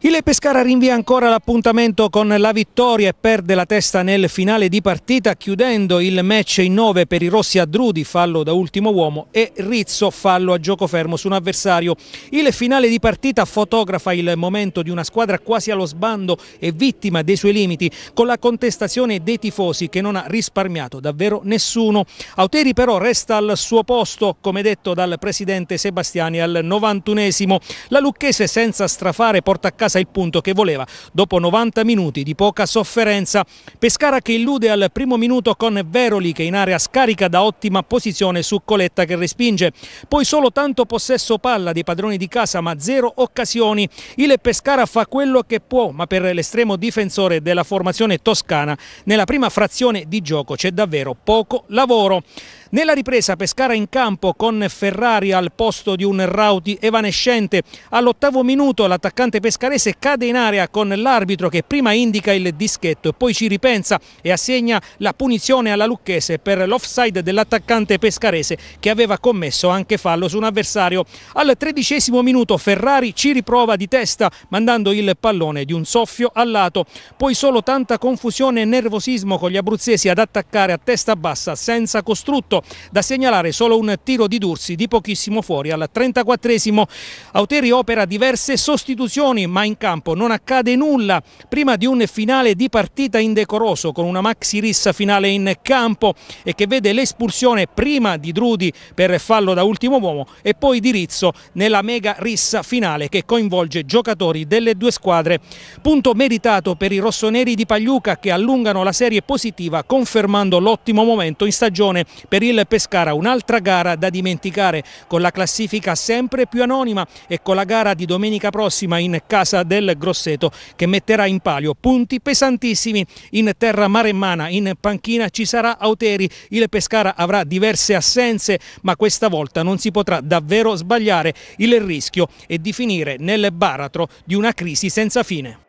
Il Pescara rinvia ancora l'appuntamento con la vittoria e perde la testa nel finale di partita chiudendo il match in nove per i rossi a Drudi, fallo da ultimo uomo e Rizzo, fallo a gioco fermo su un avversario. Il finale di partita fotografa il momento di una squadra quasi allo sbando e vittima dei suoi limiti con la contestazione dei tifosi che non ha risparmiato davvero nessuno. Auteri però resta al suo posto come detto dal presidente Sebastiani al 91esimo. La Lucchese senza strafare porta a casa casa il punto che voleva dopo 90 minuti di poca sofferenza. Pescara che illude al primo minuto con Veroli che in area scarica da ottima posizione su Coletta che respinge. Poi solo tanto possesso palla dei padroni di casa ma zero occasioni. Il Pescara fa quello che può ma per l'estremo difensore della formazione toscana nella prima frazione di gioco c'è davvero poco lavoro. Nella ripresa Pescara in campo con Ferrari al posto di un Rauti evanescente. All'ottavo minuto l'attaccante pescarese cade in area con l'arbitro che prima indica il dischetto e poi ci ripensa e assegna la punizione alla Lucchese per l'offside dell'attaccante pescarese che aveva commesso anche fallo su un avversario. Al tredicesimo minuto Ferrari ci riprova di testa mandando il pallone di un soffio al lato. Poi solo tanta confusione e nervosismo con gli abruzzesi ad attaccare a testa bassa senza costrutto. Da segnalare solo un tiro di Dursi di pochissimo fuori al 34esimo. Auteri opera diverse sostituzioni ma in campo non accade nulla prima di un finale di partita indecoroso con una maxi rissa finale in campo e che vede l'espulsione prima di Drudi per fallo da ultimo uomo e poi di Rizzo nella mega rissa finale che coinvolge giocatori delle due squadre. Punto meritato per i rossoneri di Pagliuca che allungano la serie positiva confermando l'ottimo momento in stagione per Estoril Pescara, un'altra gara da dimenticare con la classifica sempre più anonima e con la gara di domenica prossima in casa del Grosseto che metterà in palio punti pesantissimi in terra maremmana, in panchina ci sarà Auteri, il Pescara avrà diverse assenze ma questa volta non si potrà davvero sbagliare, il rischio è di finire nel baratro di una crisi senza fine.